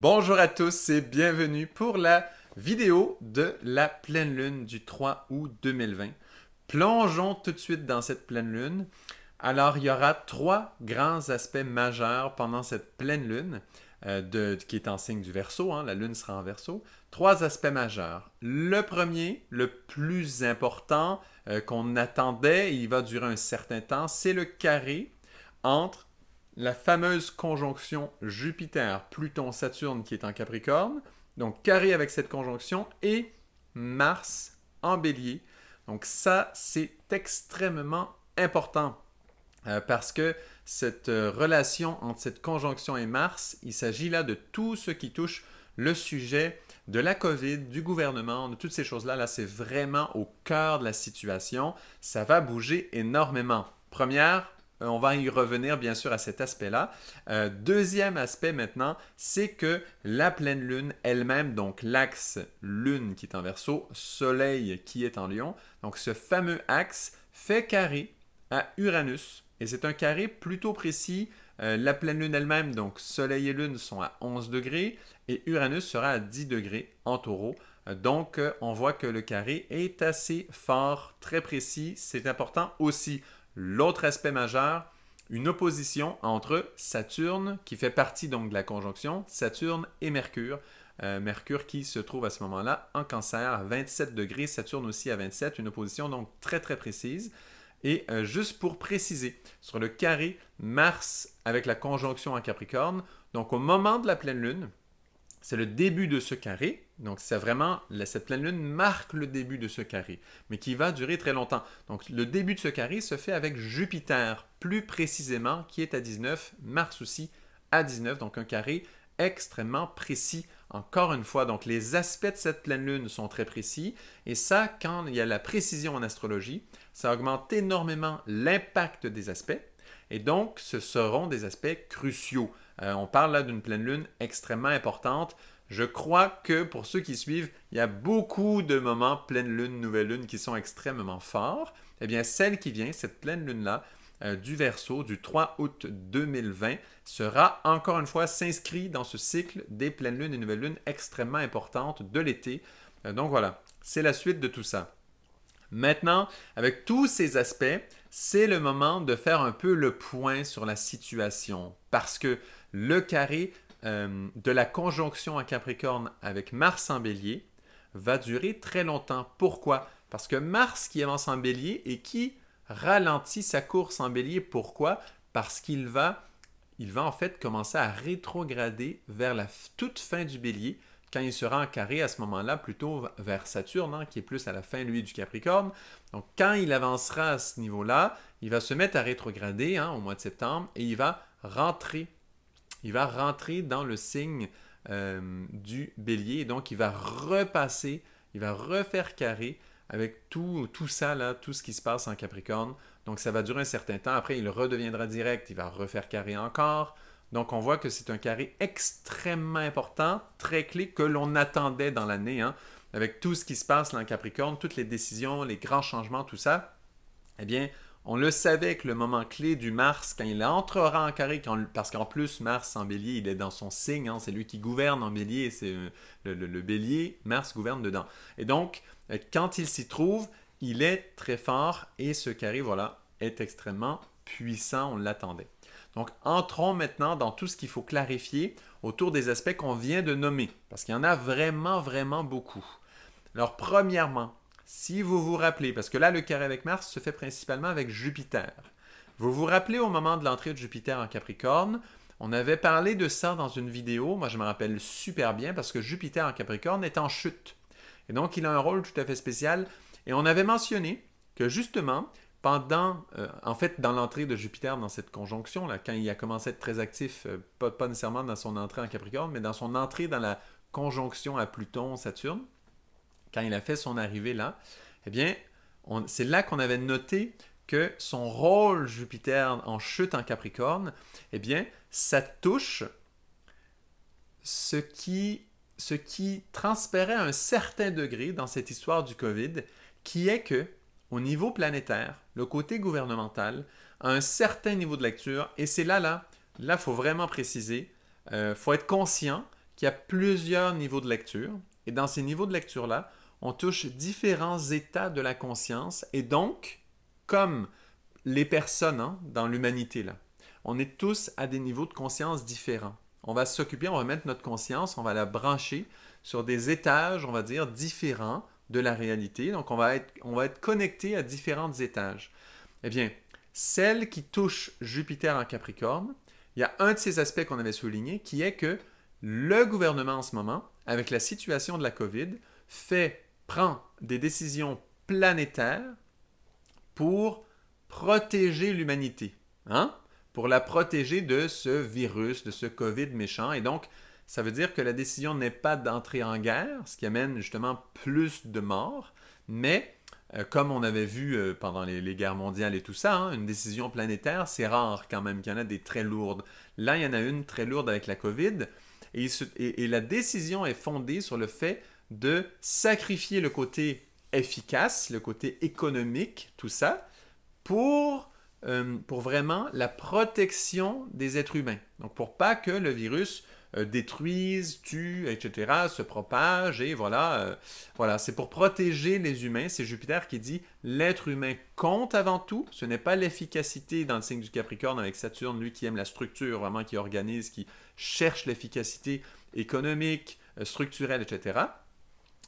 Bonjour à tous et bienvenue pour la vidéo de la pleine lune du 3 août 2020. Plongeons tout de suite dans cette pleine lune. Alors, il y aura trois grands aspects majeurs pendant cette pleine lune euh, de, qui est en signe du verso. Hein. la lune sera en verso. Trois aspects majeurs. Le premier, le plus important euh, qu'on attendait, il va durer un certain temps, c'est le carré entre la fameuse conjonction Jupiter-Pluton-Saturne qui est en Capricorne, donc carré avec cette conjonction, et Mars en bélier. Donc ça, c'est extrêmement important euh, parce que cette euh, relation entre cette conjonction et Mars, il s'agit là de tout ce qui touche le sujet de la COVID, du gouvernement, de toutes ces choses-là. Là, là c'est vraiment au cœur de la situation. Ça va bouger énormément. Première, euh, on va y revenir bien sûr à cet aspect-là. Euh, deuxième aspect maintenant, c'est que la pleine lune elle-même, donc l'axe lune qui est en verso, soleil qui est en lion, donc ce fameux axe fait carré à Uranus. Et c'est un carré plutôt précis. Euh, la pleine lune elle-même, donc soleil et lune, sont à 11 degrés et Uranus sera à 10 degrés en taureau. Donc, on voit que le carré est assez fort, très précis. C'est important aussi L'autre aspect majeur, une opposition entre Saturne, qui fait partie donc de la conjonction, Saturne et Mercure. Euh, Mercure qui se trouve à ce moment-là en cancer à 27 degrés, Saturne aussi à 27, une opposition donc très très précise. Et euh, juste pour préciser, sur le carré Mars avec la conjonction en Capricorne, donc au moment de la pleine lune, c'est le début de ce carré. Donc, c'est vraiment, cette pleine lune marque le début de ce carré, mais qui va durer très longtemps. Donc, le début de ce carré se fait avec Jupiter, plus précisément, qui est à 19, Mars aussi à 19. Donc, un carré extrêmement précis. Encore une fois, donc les aspects de cette pleine lune sont très précis. Et ça, quand il y a la précision en astrologie, ça augmente énormément l'impact des aspects. Et donc, ce seront des aspects cruciaux. Euh, on parle là d'une pleine lune extrêmement importante. Je crois que pour ceux qui suivent, il y a beaucoup de moments pleine lune, nouvelle lune qui sont extrêmement forts. Eh bien, celle qui vient, cette pleine lune-là, euh, du verso du 3 août 2020 sera encore une fois s'inscrit dans ce cycle des pleines lunes et nouvelles lunes extrêmement importantes de l'été. Euh, donc voilà, c'est la suite de tout ça. Maintenant, avec tous ces aspects, c'est le moment de faire un peu le point sur la situation parce que le carré euh, de la conjonction en Capricorne avec Mars en bélier va durer très longtemps. Pourquoi? Parce que Mars qui avance en bélier et qui ralentit sa course en bélier. Pourquoi? Parce qu'il va, il va en fait commencer à rétrograder vers la toute fin du bélier. Quand il sera en carré à ce moment-là, plutôt vers Saturne, hein, qui est plus à la fin, lui, du Capricorne. Donc, quand il avancera à ce niveau-là, il va se mettre à rétrograder hein, au mois de septembre et il va rentrer il va rentrer dans le signe euh, du bélier. donc, il va repasser, il va refaire carré avec tout, tout ça, là, tout ce qui se passe en Capricorne. Donc, ça va durer un certain temps. Après, il redeviendra direct, il va refaire carré encore. Donc, on voit que c'est un carré extrêmement important, très clé, que l'on attendait dans l'année, hein. avec tout ce qui se passe en Capricorne, toutes les décisions, les grands changements, tout ça. Eh bien, on le savait que le moment clé du Mars, quand il entrera en carré, parce qu'en plus, Mars en bélier, il est dans son signe, hein, c'est lui qui gouverne en bélier, c'est euh, le, le, bélier, Mars gouverne dedans. Et donc, euh, quand il s'y trouve, il est très fort et ce carré, voilà, est extrêmement puissant, on l'attendait. Donc, entrons maintenant dans tout ce qu'il faut clarifier autour des aspects qu'on vient de nommer, parce qu'il y en a vraiment, vraiment beaucoup. Alors, premièrement, si vous vous rappelez, parce que là, le carré avec Mars se fait principalement avec Jupiter. Vous vous rappelez au moment de l'entrée de Jupiter en Capricorne, on avait parlé de ça dans une vidéo, moi je me rappelle super bien, parce que Jupiter en Capricorne est en chute. Et donc il a un rôle tout à fait spécial. Et on avait mentionné que justement, pendant, euh, en fait, dans l'entrée de Jupiter dans cette conjonction, là, quand il a commencé à être très actif, euh, pas, pas, nécessairement dans son entrée en Capricorne, mais dans son entrée dans la conjonction à Pluton-Saturne, quand il a fait son arrivée là, eh bien, c'est là qu'on avait noté que son rôle Jupiter en chute en Capricorne, eh bien, ça touche ce qui, ce à un certain degré dans cette histoire du COVID, qui est que, au niveau planétaire, le côté gouvernemental a un certain niveau de lecture, et c'est là, là, là, il faut vraiment préciser, il euh, faut être conscient qu'il y a plusieurs niveaux de lecture, et dans ces niveaux de lecture-là, on touche différents états de la conscience et donc, comme les personnes hein, dans l'humanité, là, on est tous à des niveaux de conscience différents. On va s'occuper, on va mettre notre conscience, on va la brancher sur des étages, on va dire, différents de la réalité. Donc, on va être, on va être connecté à différents étages. Eh bien, celle qui touche Jupiter en Capricorne, il y a un de ces aspects qu'on avait souligné qui est que le gouvernement en ce moment, avec la situation de la COVID, fait prend des décisions planétaires pour protéger l'humanité, hein? pour la protéger de ce virus, de ce COVID méchant. Et donc, ça veut dire que la décision n'est pas d'entrer en guerre, ce qui amène justement plus de morts, mais euh, comme on avait vu euh, pendant les, guerres mondiales et tout ça, hein, une décision planétaire, c'est rare quand même qu'il y en ait des très lourdes. Là, il y en a une très lourde avec la COVID, et la décision est fondée sur le fait de sacrifier le côté efficace, le côté économique, tout ça, euh, pour, vraiment la protection des êtres humains. Donc pour pas que le virus euh, détruise, tue, etc., se propage, et voilà. Euh, voilà, c'est pour protéger les humains. C'est Jupiter qui dit l'être humain compte avant tout. Ce n'est pas l'efficacité dans le signe du Capricorne avec Saturne, lui qui aime la structure, vraiment qui organise, qui cherche l'efficacité économique, structurelle, etc.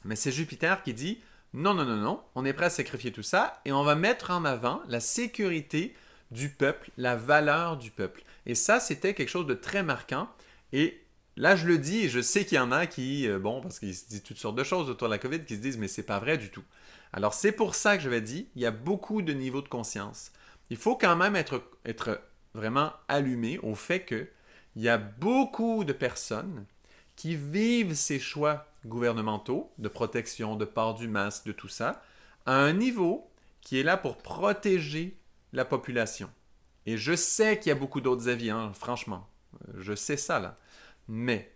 Mais c'est Jupiter qui dit non, non, non, non, on est prêt à sacrifier tout ça et on va mettre en avant la sécurité du peuple, la valeur du peuple. Et ça, c'était quelque chose de très marquant. Et là, je le dis, je sais qu'il y en a qui, euh, bon, parce qu'ils se disent toutes sortes de choses autour de la COVID, qui se disent, mais c'est pas vrai du tout. Alors, c'est pour ça que je vais dire, il y a beaucoup de niveaux de conscience. Il faut quand même être, être vraiment allumé au fait que il y a beaucoup de personnes qui vivent ces choix gouvernementaux, de protection, de port du masque, de tout ça, à un niveau qui est là pour protéger la population. Et je sais qu'il y a beaucoup d'autres avis, hein, franchement. Je sais ça, là. Mais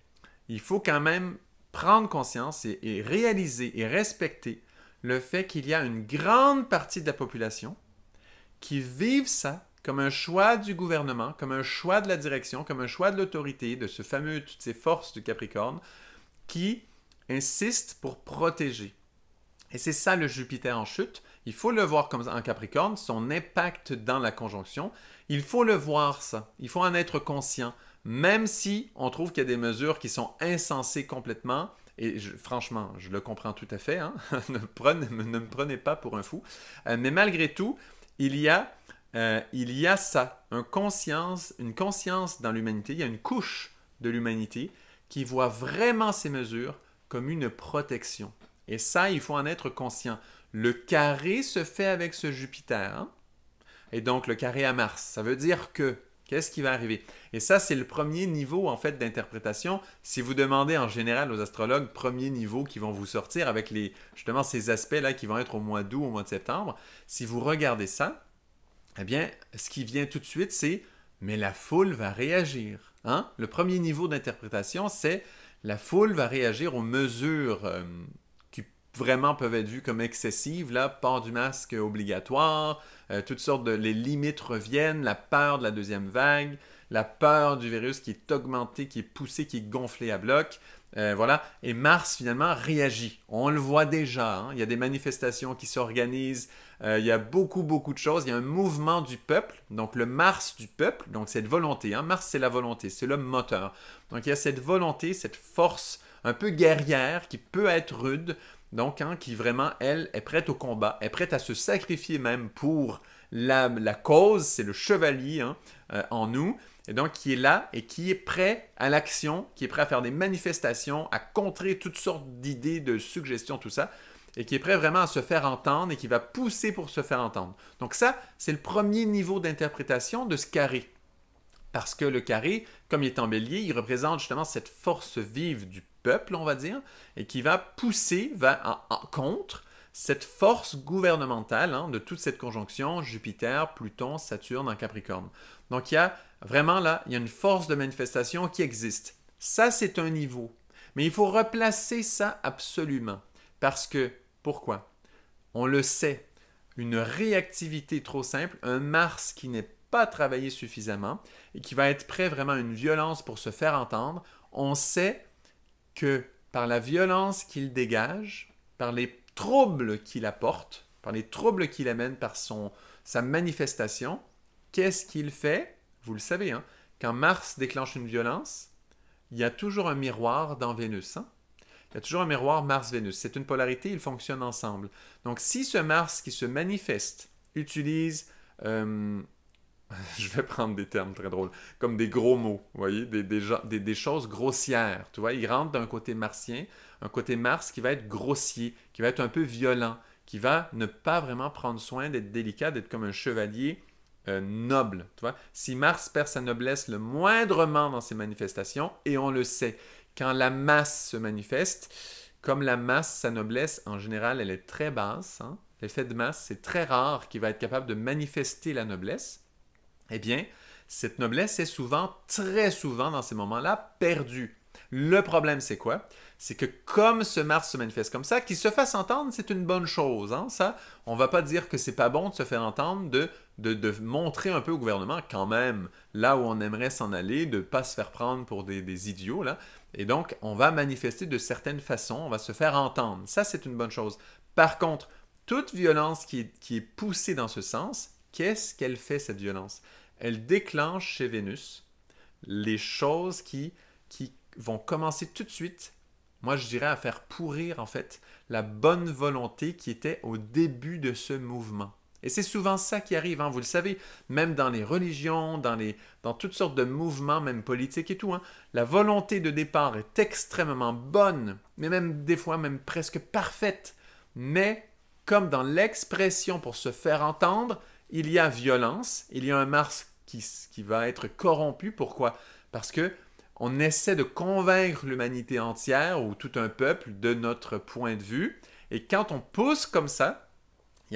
il faut quand même prendre conscience et, réaliser et respecter le fait qu'il y a une grande partie de la population qui vivent ça comme un choix du gouvernement, comme un choix de la direction, comme un choix de l'autorité, de ce fameux, toutes ces forces du Capricorne, qui insiste pour protéger. Et c'est ça le Jupiter en chute. Il faut le voir comme en Capricorne, son impact dans la conjonction. Il faut le voir ça. Il faut en être conscient. Même si on trouve qu'il y a des mesures qui sont insensées complètement, et franchement, je le comprends tout à fait, hein. ne, me prenez, pas pour un fou, euh, mais malgré tout, il y a, euh, il y a ça, une conscience, une conscience dans l'humanité, il y a une couche de l'humanité qui voit vraiment ces mesures comme une protection. Et ça, il faut en être conscient. Le carré se fait avec ce Jupiter. Hein. Et donc le carré à Mars. Ça veut dire que Qu'est-ce qui va arriver? Et ça, c'est le premier niveau en fait d'interprétation. Si vous demandez en général aux astrologues, premier niveau qui vont vous sortir avec les justement ces aspects-là qui vont être au mois d'août, au mois de septembre, si vous regardez ça, eh bien, ce qui vient tout de suite, c'est mais la foule va réagir. Hein? Le premier niveau d'interprétation, c'est la foule va réagir aux mesures euh, qui vraiment peuvent être vues comme excessives, là, port du masque obligatoire, euh, toutes sortes de... les limites reviennent, la peur de la deuxième vague, la peur du virus qui est augmenté, qui est poussé, qui est gonflé à bloc. Euh, voilà. Et Mars, finalement, réagit. On le voit déjà. Hein. Il y a des manifestations qui s'organisent. Euh, il y a beaucoup, beaucoup de choses. Il y a un mouvement du peuple. Donc, le Mars du peuple, donc cette volonté. Hein. Mars, c'est la volonté, c'est le moteur. Donc, il y a cette volonté, cette force un peu guerrière qui peut être rude. Donc, hein, qui vraiment, elle, est prête au combat, est prête à se sacrifier même pour la, cause. C'est le chevalier euh, en nous et donc qui est là et qui est prêt à l'action, qui est prêt à faire des manifestations, à contrer toutes sortes d'idées, de suggestions, tout ça, et qui est prêt vraiment à se faire entendre et qui va pousser pour se faire entendre. Donc ça, c'est le premier niveau d'interprétation de ce carré. Parce que le carré, comme il est en bélier, il représente justement cette force vive du peuple, on va dire, et qui va pousser va en, contre cette force gouvernementale hein, de toute cette conjonction Jupiter, Pluton, Saturne en Capricorne. Donc il y a Vraiment, là, il y a une force de manifestation qui existe. Ça, c'est un niveau. Mais il faut replacer ça absolument. Parce que, pourquoi? On le sait, une réactivité trop simple, un Mars qui n'est pas travaillé suffisamment et qui va être prêt vraiment à une violence pour se faire entendre, on sait que par la violence qu'il dégage, par les troubles qu'il apporte, par les troubles qu'il amène par sa manifestation, qu'est-ce qu'il fait vous le savez, hein, quand Mars déclenche une violence, il y a toujours un miroir dans Vénus. Hein. Il y a toujours un miroir Mars-Vénus. C'est une polarité, ils fonctionnent ensemble. Donc si ce Mars qui se manifeste utilise, euh, je vais prendre des termes très drôles, comme des gros mots, vous voyez, des, des choses grossières, tu vois, il rentre d'un côté martien, un côté Mars qui va être grossier, qui va être un peu violent, qui va ne pas vraiment prendre soin d'être délicat, d'être comme un chevalier euh, noble. Tu Si Mars perd sa noblesse le moindrement dans ses manifestations, et on le sait, quand la masse se manifeste, comme la masse, sa noblesse, en général, elle est très basse, hein, l'effet de masse, c'est très rare qu'il va être capable de manifester la noblesse, eh bien, cette noblesse est souvent, très souvent dans ces moments-là, perdue. Le problème, c'est quoi? C'est que comme ce Mars se manifeste comme ça, qu'il se fasse entendre, c'est une bonne chose. Hein, ça, on ne va pas dire que c'est pas bon de se faire entendre, de de, montrer un peu au gouvernement quand même là où on aimerait s'en aller, de ne pas se faire prendre pour des, idiots. Là. Et donc, on va manifester de certaines façons, on va se faire entendre. Ça, c'est une bonne chose. Par contre, toute violence qui est, poussée dans ce sens, qu'est-ce qu'elle fait, cette violence Elle déclenche chez Vénus les choses qui vont commencer tout de suite, moi je dirais, à faire pourrir en fait la bonne volonté qui était au début de ce mouvement. Et c'est souvent ça qui arrive, hein. vous le savez, même dans les religions, dans, toutes sortes de mouvements, même politiques et tout. Hein, la volonté de départ est extrêmement bonne, mais même des fois même presque parfaite. Mais comme dans l'expression pour se faire entendre, il y a violence, il y a un Mars qui, qui va être corrompu. Pourquoi Parce que on essaie de convaincre l'humanité entière ou tout un peuple de notre point de vue. Et quand on pousse comme ça,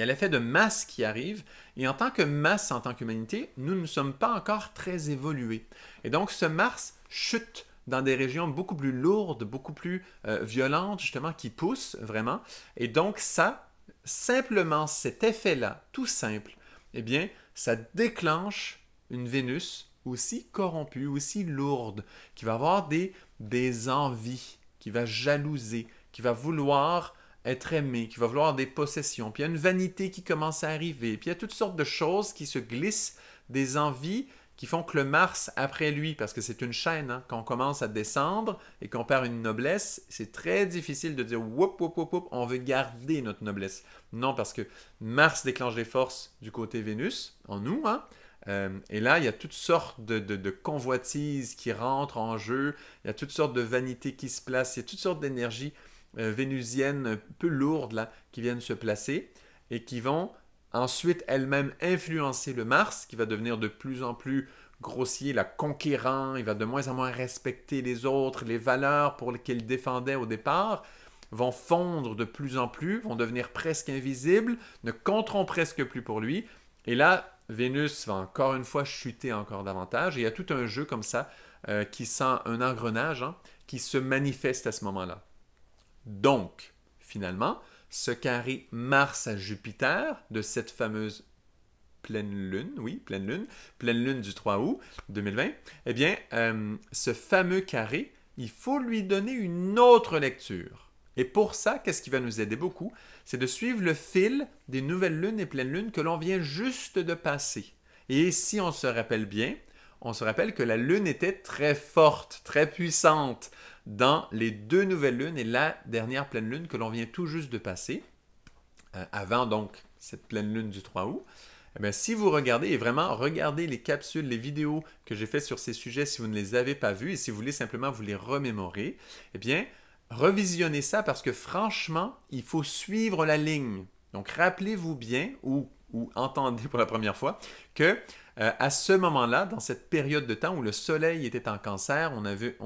il y a l'effet de masse qui arrive, et en tant que masse, en tant qu'humanité, nous ne sommes pas encore très évolués. Et donc ce Mars chute dans des régions beaucoup plus lourdes, beaucoup plus euh, violentes, justement, qui poussent vraiment. Et donc ça, simplement cet effet-là, tout simple, eh bien, ça déclenche une Vénus aussi corrompue, aussi lourde, qui va avoir des, des envies, qui va jalouser, qui va vouloir être aimé, qui va vouloir des possessions, puis il y a une vanité qui commence à arriver, puis il y a toutes sortes de choses qui se glissent, des envies qui font que le Mars après lui, parce que c'est une chaîne, hein, quand on commence à descendre et qu'on perd une noblesse, c'est très difficile de dire whoop, whoop, whoop, whoop, on veut garder notre noblesse. Non, parce que Mars déclenche des forces du côté Vénus, en nous, hein, euh, et là, il y a toutes sortes de, de, convoitises qui rentrent en jeu, il y a toutes sortes de vanités qui se placent, il y a toutes sortes d'énergies euh, vénusiennes peu lourdes là, qui viennent se placer et qui vont ensuite elles-mêmes influencer le Mars, qui va devenir de plus en plus grossier, la conquérant, il va de moins en moins respecter les autres, les valeurs pour lesquelles il défendait au départ vont fondre de plus en plus, vont devenir presque invisibles, ne compteront presque plus pour lui. Et là, Vénus va encore une fois chuter encore davantage. Et il y a tout un jeu comme ça euh, qui sent un engrenage hein, qui se manifeste à ce moment-là. Donc, finalement, ce carré Mars à Jupiter de cette fameuse pleine lune, oui, pleine lune, pleine lune du 3 août 2020, eh bien, euh, ce fameux carré, il faut lui donner une autre lecture. Et pour ça, qu'est-ce qui va nous aider beaucoup? C'est de suivre le fil des nouvelles lunes et pleines lunes que l'on vient juste de passer. Et si on se rappelle bien, on se rappelle que la lune était très forte, très puissante dans les deux nouvelles lunes et la dernière pleine lune que l'on vient tout juste de passer, euh, avant donc cette pleine lune du 3 août. Eh si vous regardez, et vraiment regardez les capsules, les vidéos que j'ai faites sur ces sujets si vous ne les avez pas vues et si vous voulez simplement vous les remémorer, eh bien, revisionnez ça parce que franchement, il faut suivre la ligne. Donc, rappelez-vous bien ou, entendez pour la première fois que euh, à ce moment-là, dans cette période de temps où le soleil était en cancer, on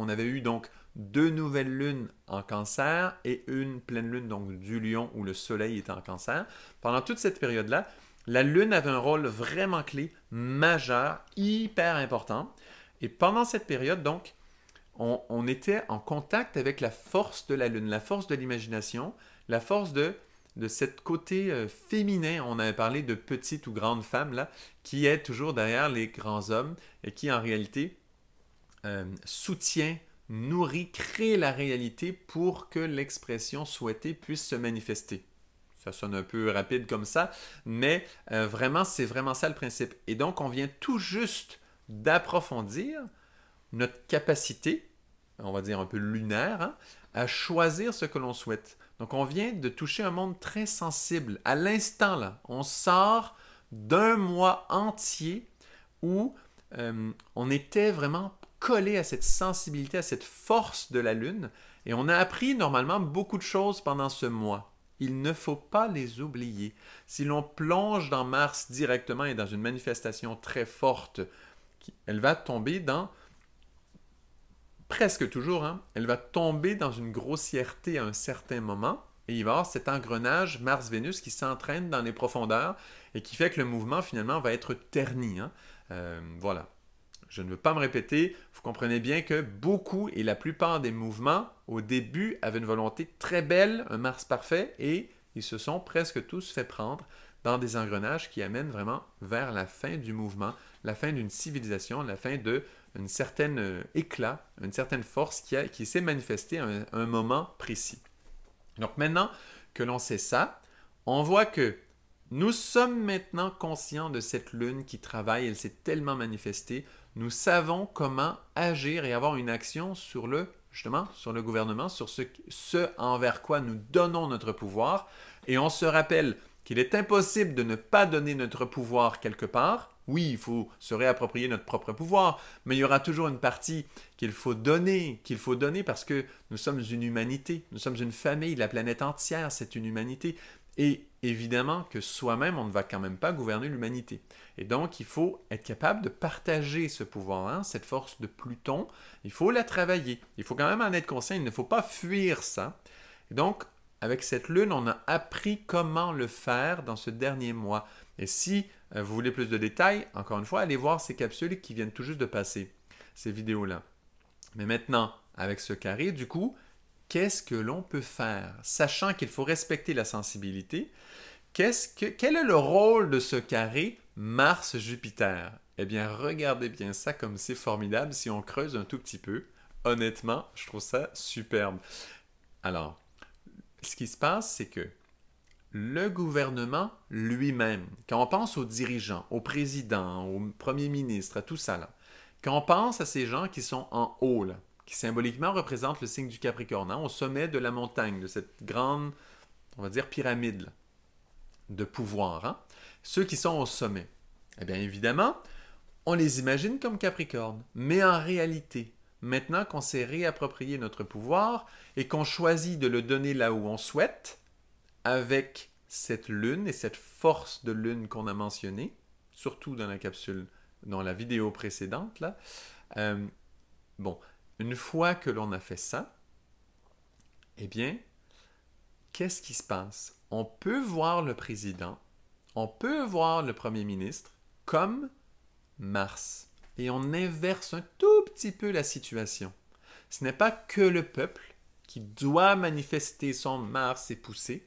avait eu donc deux nouvelles lunes en cancer et une pleine lune, donc du lion où le soleil est en cancer. Pendant toute cette période-là, la lune avait un rôle vraiment clé, majeur, hyper important. Et pendant cette période, donc, on, était en contact avec la force de la lune, la force de l'imagination, la force de, de côté euh, féminin. On avait parlé de petite ou grande femme, là, qui est toujours derrière les grands hommes et qui, en réalité, euh, soutient nourrit, crée la réalité pour que l'expression souhaitée puisse se manifester. Ça sonne un peu rapide comme ça, mais euh, vraiment, c'est vraiment ça le principe. Et donc, on vient tout juste d'approfondir notre capacité, on va dire un peu lunaire, hein, à choisir ce que l'on souhaite. Donc, on vient de toucher un monde très sensible. À l'instant, là, on sort d'un mois entier où euh, on était vraiment collé à cette sensibilité, à cette force de la Lune. Et on a appris normalement beaucoup de choses pendant ce mois. Il ne faut pas les oublier. Si l'on plonge dans Mars directement et dans une manifestation très forte, elle va tomber dans, presque toujours, hein, elle va tomber dans une grossièreté à un certain moment. Et il va y avoir cet engrenage Mars-Vénus qui s'entraîne dans les profondeurs et qui fait que le mouvement finalement va être terni. Hein. Euh, voilà je ne veux pas me répéter, vous comprenez bien que beaucoup et la plupart des mouvements au début avaient une volonté très belle, un Mars parfait, et ils se sont presque tous fait prendre dans des engrenages qui amènent vraiment vers la fin du mouvement, la fin d'une civilisation, la fin d'un certain euh, éclat, une certaine force qui, s'est manifestée à un moment précis. Donc maintenant que l'on sait ça, on voit que nous sommes maintenant conscients de cette lune qui travaille, elle s'est tellement manifestée. Nous savons comment agir et avoir une action sur le justement sur le gouvernement, sur ce, ce envers quoi nous donnons notre pouvoir. Et on se rappelle qu'il est impossible de ne pas donner notre pouvoir quelque part. Oui, il faut se réapproprier notre propre pouvoir, mais il y aura toujours une partie qu'il faut donner, qu'il faut donner parce que nous sommes une humanité, nous sommes une famille, la planète entière, c'est une humanité. Et évidemment que soi-même, on ne va quand même pas gouverner l'humanité. Et donc, il faut être capable de partager ce pouvoir, hein, cette force de Pluton. Il faut la travailler. Il faut quand même en être conscient. Il ne faut pas fuir ça. donc, avec cette lune, on a appris comment le faire dans ce dernier mois. Et si euh, vous voulez plus de détails, encore une fois, allez voir ces capsules qui viennent tout juste de passer, ces vidéos-là. Mais maintenant, avec ce carré, du coup, qu'est-ce que l'on peut faire, sachant qu'il faut respecter la sensibilité. que, quel est le rôle de ce carré Mars-Jupiter Eh bien, regardez bien ça comme c'est formidable si on creuse un tout petit peu. Honnêtement, je trouve ça superbe. Alors, ce qui se passe, c'est que le gouvernement lui-même, quand on pense aux dirigeants, aux présidents, aux premiers ministres, à tout ça là, quand on pense à ces gens qui sont en haut là, qui symboliquement représente le signe du Capricorne, hein, au sommet de la montagne, de cette grande, on va dire, pyramide de pouvoir. Hein. ceux qui sont au sommet, eh bien évidemment, on les imagine comme Capricorne, mais en réalité, maintenant qu'on s'est réapproprié notre pouvoir et qu'on choisit de le donner là où on souhaite, avec cette lune et cette force de lune qu'on a mentionnée, surtout dans la capsule, dans la vidéo précédente, là, euh, bon, une fois que l'on a fait ça, eh bien, qu'est-ce qui se passe? On peut voir le président, on peut voir le premier ministre comme Mars. Et on inverse un tout petit peu la situation. Ce n'est pas que le peuple qui doit manifester son Mars et pousser,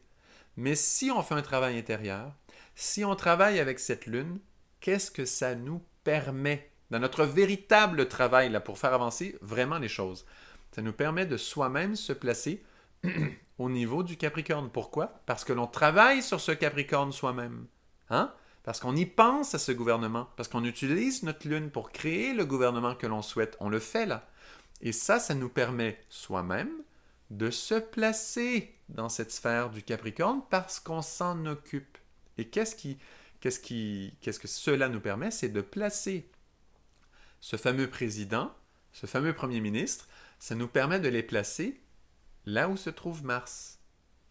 mais si on fait un travail intérieur, si on travaille avec cette lune, qu'est-ce que ça nous permet dans notre véritable travail là, pour faire avancer vraiment les choses. Ça nous permet de soi-même se placer au niveau du Capricorne. Pourquoi? Parce que l'on travaille sur ce Capricorne soi-même. Hein? Parce qu'on y pense à ce gouvernement, parce qu'on utilise notre lune pour créer le gouvernement que l'on souhaite. On le fait là. Et ça, ça nous permet soi-même de se placer dans cette sphère du Capricorne parce qu'on s'en occupe. Et qu'est-ce qui, qu'est-ce qu'est-ce que cela nous permet C'est de placer ce fameux président, ce fameux premier ministre, ça nous permet de les placer là où se trouve Mars.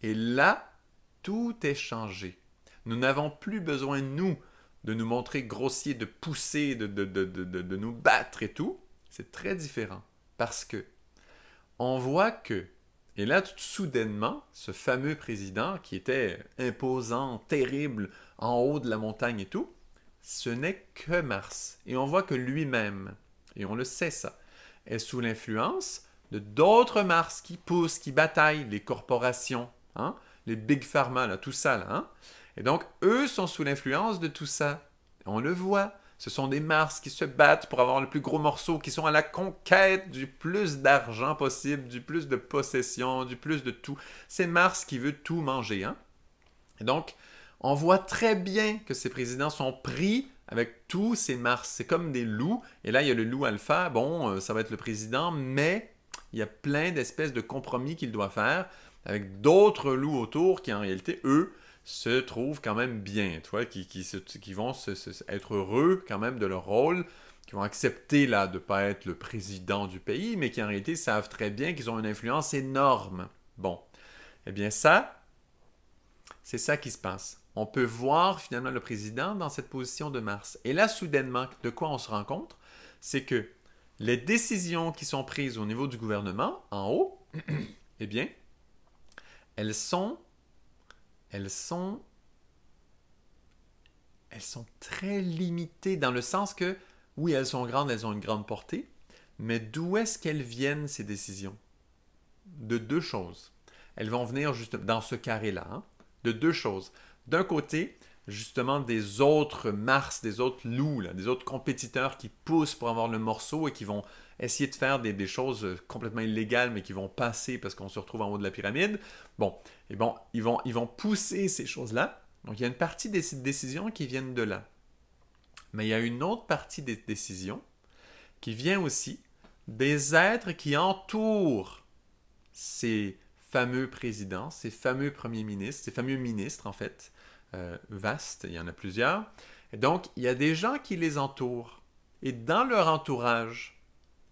Et là, tout est changé. Nous n'avons plus besoin, nous, de nous montrer grossiers, de pousser, de, de, de nous battre et tout. C'est très différent. Parce que on voit que, et là, tout soudainement, ce fameux président qui était imposant, terrible, en haut de la montagne et tout, ce n'est que Mars. Et on voit que lui-même, et on le sait ça, est sous l'influence de d'autres Mars qui poussent, qui bataillent, les corporations, hein, les big pharma, là, tout ça. Hein. Et donc, eux sont sous l'influence de tout ça. On le voit. Ce sont des Mars qui se battent pour avoir le plus gros morceau, qui sont à la conquête du plus d'argent possible, du plus de possessions, du plus de tout. C'est Mars qui veut tout manger. Hein. Et donc, on voit très bien que ces présidents sont pris avec tous ces Mars. C'est comme des loups. Et là, il y a le loup alpha. Bon, euh, ça va être le président, mais il y a plein d'espèces de compromis qu'il doit faire avec d'autres loups autour qui, en réalité, eux, se trouvent quand même bien, tu vois, qui, vont être heureux quand même de leur rôle, qui vont accepter là de ne pas être le président du pays, mais qui en réalité savent très bien qu'ils ont une influence énorme. Bon, eh bien ça, c'est ça qui se passe on peut voir finalement le président dans cette position de Mars. Et là, soudainement, de quoi on se rend compte? C'est que les décisions qui sont prises au niveau du gouvernement, en haut, eh bien, elles sont, elles sont, elles sont très limitées dans le sens que, oui, elles sont grandes, elles ont une grande portée, mais d'où est-ce qu'elles viennent, ces décisions? De deux choses. Elles vont venir juste dans ce carré-là, hein. de deux choses d'un côté, justement, des autres Mars, des autres loups, des autres compétiteurs qui poussent pour avoir le morceau et qui vont essayer de faire des, choses euh, complètement illégales, mais qui vont passer parce qu'on se retrouve en haut de la pyramide. Bon, et bon, ils vont, ils vont pousser ces choses-là. Donc, il y a une partie des décisions qui viennent de là. Mais il y a une autre partie des décisions qui vient aussi des êtres qui entourent ces fameux présidents, ces fameux premiers ministres, ces fameux ministres en fait, euh, vaste, il y en a plusieurs. donc, il y a des gens qui les entourent. Et dans leur entourage,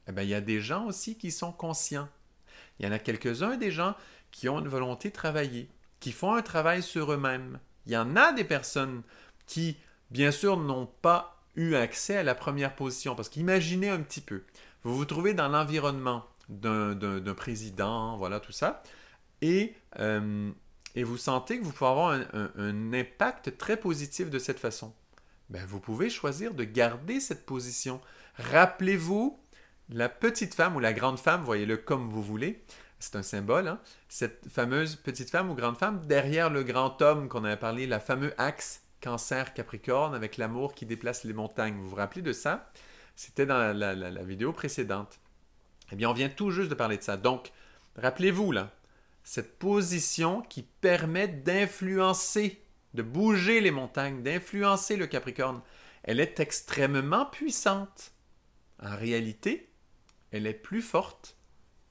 eh il y a des gens aussi qui sont conscients. Il y en a quelques-uns des gens qui ont une volonté de travailler, qui font un travail sur eux-mêmes. Il y en a des personnes qui, bien sûr, n'ont pas eu accès à la première position. Parce qu'imaginez un petit peu, vous vous trouvez dans l'environnement d'un président, voilà tout ça, et euh, et vous sentez que vous pouvez avoir un, impact très positif de cette façon, ben, vous pouvez choisir de garder cette position. Rappelez-vous la petite femme ou la grande femme, voyez-le comme vous voulez, c'est un symbole, hein, cette fameuse petite femme ou grande femme derrière le grand homme qu'on avait parlé, la fameuse axe cancer-capricorne avec l'amour qui déplace les montagnes. Vous vous rappelez de ça? C'était dans la, vidéo précédente. Eh bien, on vient tout juste de parler de ça. Donc, rappelez-vous, là, cette position qui permet d'influencer, de bouger les montagnes, d'influencer le Capricorne. Elle est extrêmement puissante. En réalité, elle est plus forte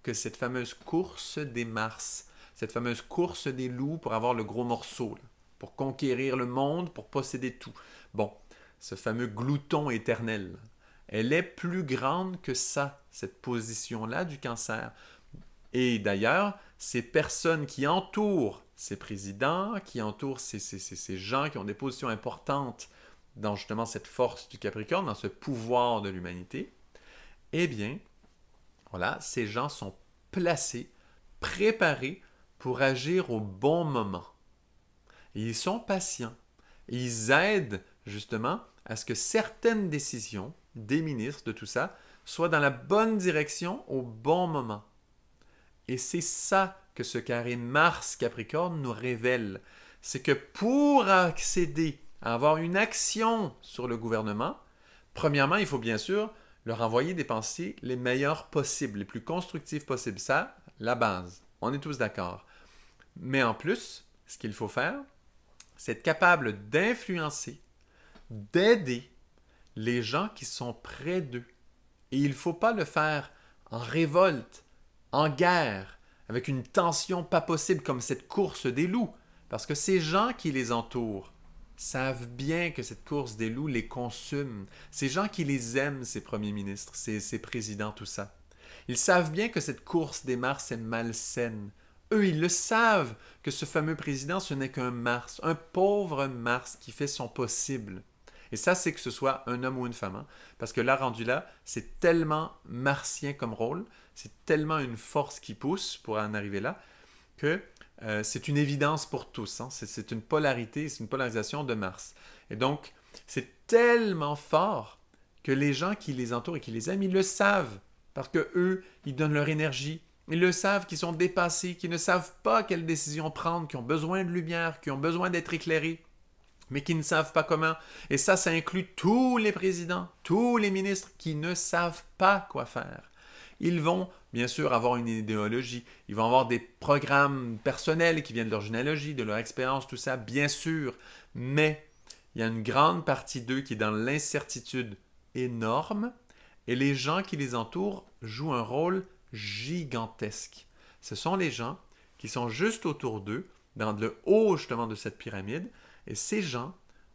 que cette fameuse course des Mars, cette fameuse course des loups pour avoir le gros morceau, pour conquérir le monde, pour posséder tout. Bon, ce fameux glouton éternel. Elle est plus grande que ça, cette position-là du cancer. Et d'ailleurs, ces personnes qui entourent ces présidents, qui entourent ces, gens qui ont des positions importantes dans justement cette force du Capricorne, dans ce pouvoir de l'humanité, eh bien, voilà, ces gens sont placés, préparés pour agir au bon moment. ils sont patients. ils aident justement à ce que certaines décisions des ministres de tout ça soient dans la bonne direction au bon moment. Et c'est ça que ce carré Mars-Capricorne nous révèle. C'est que pour accéder à avoir une action sur le gouvernement, premièrement, il faut bien sûr leur envoyer des pensées les meilleures possibles, les plus constructives possibles. Ça, la base. On est tous d'accord. Mais en plus, ce qu'il faut faire, c'est être capable d'influencer, d'aider les gens qui sont près d'eux. Et il ne faut pas le faire en révolte, en guerre, avec une tension pas possible comme cette course des loups, parce que ces gens qui les entourent savent bien que cette course des loups les consume. Ces gens qui les aiment, ces premiers ministres, ces, présidents, tout ça. Ils savent bien que cette course des Mars est malsaine. Eux, ils le savent que ce fameux président, ce n'est qu'un Mars, un pauvre Mars qui fait son possible. Et ça, c'est que ce soit un homme ou une femme. Hein. Parce que là, rendu là, c'est tellement martien comme rôle, c'est tellement une force qui pousse pour en arriver là, que euh, c'est une évidence pour tous. Hein. C'est une polarité, c'est une polarisation de Mars. Et donc, c'est tellement fort que les gens qui les entourent et qui les aiment, ils le savent. Parce que eux, ils donnent leur énergie, ils le savent, qu'ils sont dépassés, qu'ils ne savent pas quelle décision prendre, qu'ils ont besoin de lumière, qu'ils ont besoin d'être éclairés mais qui ne savent pas comment. Et ça, ça inclut tous les présidents, tous les ministres qui ne savent pas quoi faire. Ils vont bien sûr avoir une idéologie, ils vont avoir des programmes personnels qui viennent de leur généalogie, de leur expérience, tout ça, bien sûr, mais il y a une grande partie d'eux qui est dans l'incertitude énorme et les gens qui les entourent jouent un rôle gigantesque. Ce sont les gens qui sont juste autour d'eux, dans le haut justement de cette pyramide, et ces gens,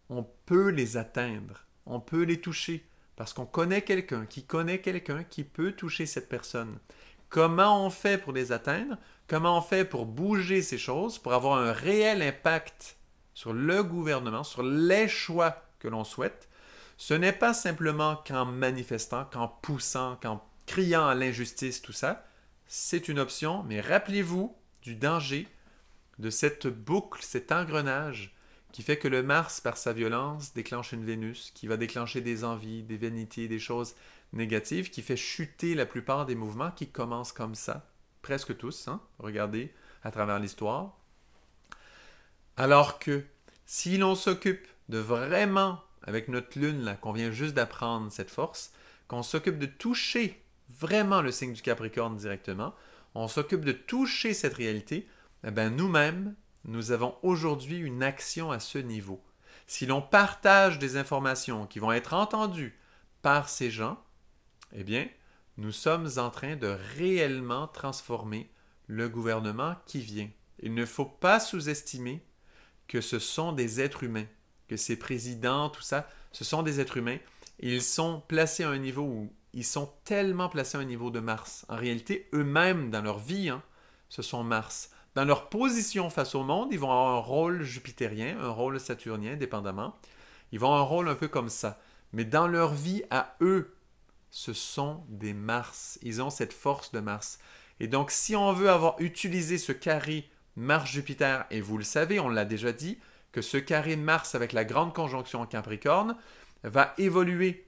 on peut les atteindre, on peut les toucher, parce qu'on connaît quelqu'un qui connaît quelqu'un qui peut toucher cette personne. Comment on fait pour les atteindre? Comment on fait pour bouger ces choses, pour avoir un réel impact sur le gouvernement, sur les choix que l'on souhaite? Ce n'est pas simplement qu'en manifestant, qu'en poussant, qu'en criant à l'injustice, tout ça. C'est une option, mais rappelez-vous du danger de cette boucle, cet engrenage qui fait que le Mars, par sa violence, déclenche une Vénus, qui va déclencher des envies, des vanités, des choses négatives, qui fait chuter la plupart des mouvements qui commencent comme ça, presque tous, hein, regardez à travers l'histoire. Alors que si l'on s'occupe de vraiment, avec notre lune là, qu'on vient juste d'apprendre cette force, qu'on s'occupe de toucher vraiment le signe du Capricorne directement, on s'occupe de toucher cette réalité, eh ben nous-mêmes, nous avons aujourd'hui une action à ce niveau. Si l'on partage des informations qui vont être entendues par ces gens, eh bien, nous sommes en train de réellement transformer le gouvernement qui vient. Il ne faut pas sous-estimer que ce sont des êtres humains, que ces présidents, tout ça, ce sont des êtres humains. Ils sont placés à un niveau où ils sont tellement placés à un niveau de Mars. En réalité, eux-mêmes, dans leur vie, hein, ce sont Mars. Dans leur position face au monde, ils vont avoir un rôle jupitérien, un rôle saturnien, dépendamment. Ils vont avoir un rôle un peu comme ça. Mais dans leur vie à eux, ce sont des Mars. Ils ont cette force de Mars. Et donc, si on veut avoir utilisé ce carré Mars-Jupiter, et vous le savez, on l'a déjà dit, que ce carré Mars avec la grande conjonction en Capricorne va évoluer.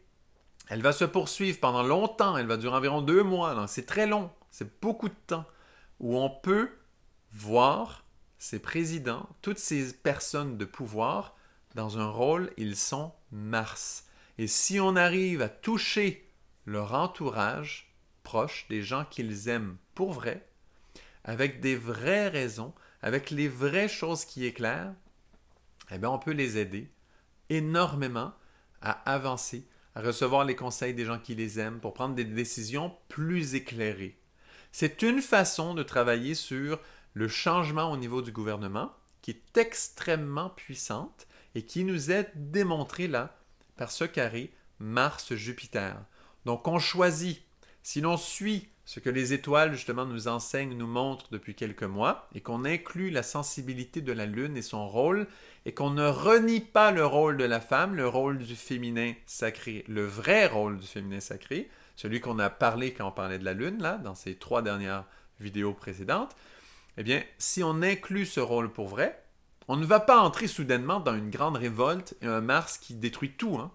Elle va se poursuivre pendant longtemps, elle va durer environ deux mois, c'est très long, c'est beaucoup de temps, où on peut voir ces présidents, toutes ces personnes de pouvoir, dans un rôle, ils sont Mars. Et si on arrive à toucher leur entourage proche, des gens qu'ils aiment pour vrai, avec des vraies raisons, avec les vraies choses qui éclairent, eh bien, on peut les aider énormément à avancer, à recevoir les conseils des gens qui les aiment pour prendre des décisions plus éclairées. C'est une façon de travailler sur le changement au niveau du gouvernement, qui est extrêmement puissante et qui nous est démontré là par ce carré Mars-Jupiter. Donc on choisit, si l'on suit ce que les étoiles justement nous enseignent, nous montrent depuis quelques mois, et qu'on inclut la sensibilité de la Lune et son rôle, et qu'on ne renie pas le rôle de la femme, le rôle du féminin sacré, le vrai rôle du féminin sacré, celui qu'on a parlé quand on parlait de la Lune, là, dans ces trois dernières vidéos précédentes, eh bien, si on inclut ce rôle pour vrai, on ne va pas entrer soudainement dans une grande révolte et un Mars qui détruit tout, hein?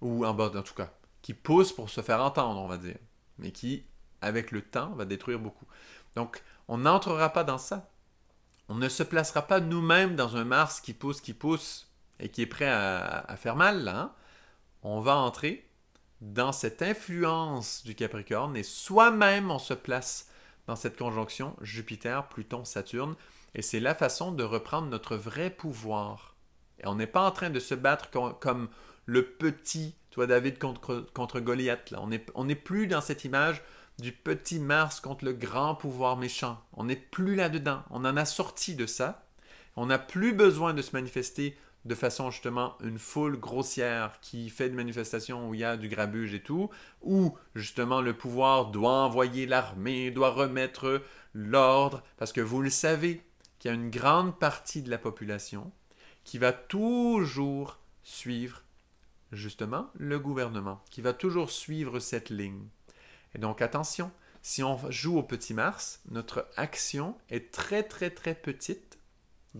ou en bas en tout cas, qui pousse pour se faire entendre, on va dire, mais qui, avec le temps, va détruire beaucoup. Donc, on n'entrera pas dans ça. On ne se placera pas nous-mêmes dans un Mars qui pousse, qui pousse, et qui est prêt à, faire mal, hein. On va entrer dans cette influence du Capricorne et soi-même on se place dans cette conjonction Jupiter, Pluton, Saturne. Et c'est la façon de reprendre notre vrai pouvoir. Et on n'est pas en train de se battre comme le petit, toi David, contre, Goliath. Là. On n'est on plus dans cette image du petit Mars contre le grand pouvoir méchant. On n'est plus là-dedans. On en a sorti de ça. On n'a plus besoin de se manifester de façon justement une foule grossière qui fait des manifestations où il y a du grabuge et tout, où justement le pouvoir doit envoyer l'armée, doit remettre l'ordre, parce que vous le savez qu'il y a une grande partie de la population qui va toujours suivre justement le gouvernement, qui va toujours suivre cette ligne. Et donc attention, si on joue au petit Mars, notre action est très très très petite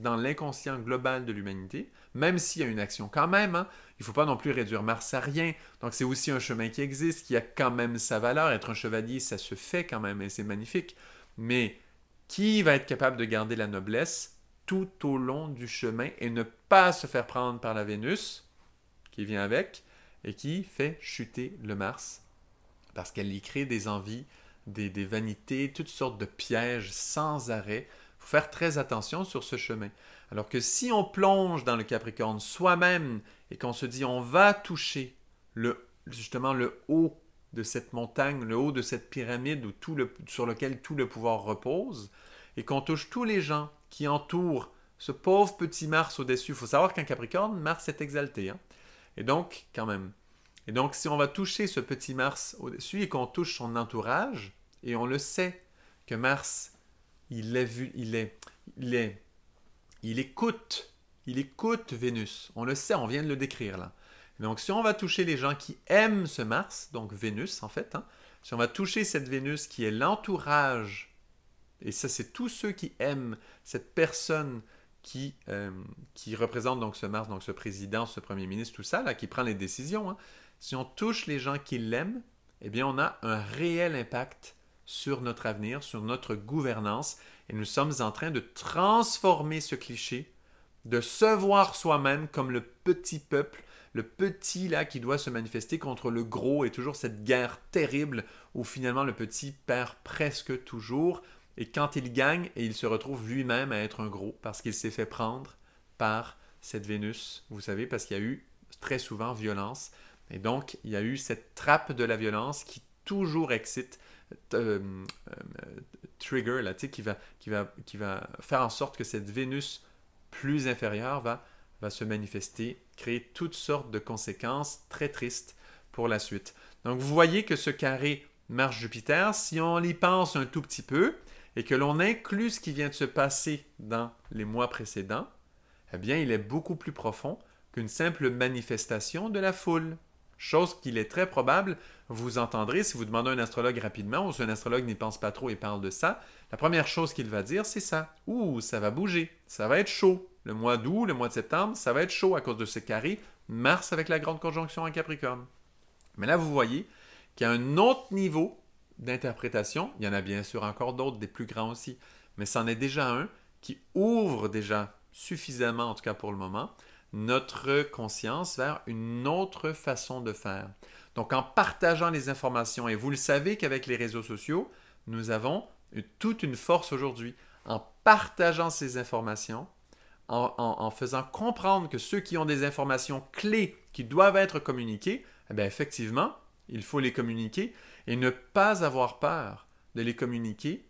dans l'inconscient global de l'humanité, même s'il y a une action quand même. Hein. il ne faut pas non plus réduire Mars à rien. Donc c'est aussi un chemin qui existe, qui a quand même sa valeur. Être un chevalier, ça se fait quand même et c'est magnifique. Mais qui va être capable de garder la noblesse tout au long du chemin et ne pas se faire prendre par la Vénus qui vient avec et qui fait chuter le Mars parce qu'elle y crée des envies, des vanités, toutes sortes de pièges sans arrêt faire très attention sur ce chemin. Alors que si on plonge dans le Capricorne soi-même et qu'on se dit on va toucher le, justement le haut de cette montagne, le haut de cette pyramide où tout le, sur lequel tout le pouvoir repose, et qu'on touche tous les gens qui entourent ce pauvre petit Mars au-dessus. Il faut savoir qu'un Capricorne, Mars est exalté. Hein. Et donc, quand même. Et donc, si on va toucher ce petit Mars au-dessus et qu'on touche son entourage, et on le sait que Mars il vu, il est, il est, il écoute, il écoute Vénus. On le sait, on vient de le décrire là. Donc si on va toucher les gens qui aiment ce Mars, donc Vénus en fait, hein, si on va toucher cette Vénus qui est l'entourage, et ça c'est tous ceux qui aiment cette personne qui, euh, représente donc ce Mars, donc ce président, ce premier ministre, tout ça, là, qui prend les décisions. Hein, si on touche les gens qui l'aiment, eh bien on a un réel impact sur notre avenir, sur notre gouvernance, et nous sommes en train de transformer ce cliché, de se voir soi-même comme le petit peuple, le petit là qui doit se manifester contre le gros, et toujours cette guerre terrible où finalement le petit perd presque toujours, et quand il gagne, il se retrouve lui-même à être un gros, parce qu'il s'est fait prendre par cette Vénus, vous savez, parce qu'il y a eu très souvent violence. Et donc, il y a eu cette trappe de la violence qui toujours excite euh, euh, trigger, là, qui, va, qui, va, qui va faire en sorte que cette Vénus plus inférieure va, va se manifester, créer toutes sortes de conséquences très tristes pour la suite. Donc vous voyez que ce carré Mars-Jupiter, si on y pense un tout petit peu et que l'on inclut ce qui vient de se passer dans les mois précédents, eh bien il est beaucoup plus profond qu'une simple manifestation de la foule. Chose qu'il est très probable, vous entendrez, si vous demandez à un astrologue rapidement, ou si un astrologue n'y pense pas trop et parle de ça, la première chose qu'il va dire, c'est ça. Ouh, ça va bouger, ça va être chaud. Le mois d'août, le mois de septembre, ça va être chaud à cause de ce carré, Mars avec la grande conjonction en Capricorne. Mais là, vous voyez qu'il y a un autre niveau d'interprétation. Il y en a bien sûr encore d'autres, des plus grands aussi, mais c'en est déjà un qui ouvre déjà suffisamment, en tout cas pour le moment, notre conscience vers une autre façon de faire. Donc en partageant les informations, et vous le savez qu'avec les réseaux sociaux, nous avons toute une force aujourd'hui. En partageant ces informations, en, faisant comprendre que ceux qui ont des informations clés qui doivent être communiquées, eh effectivement, il faut les communiquer et ne pas avoir peur de les communiquer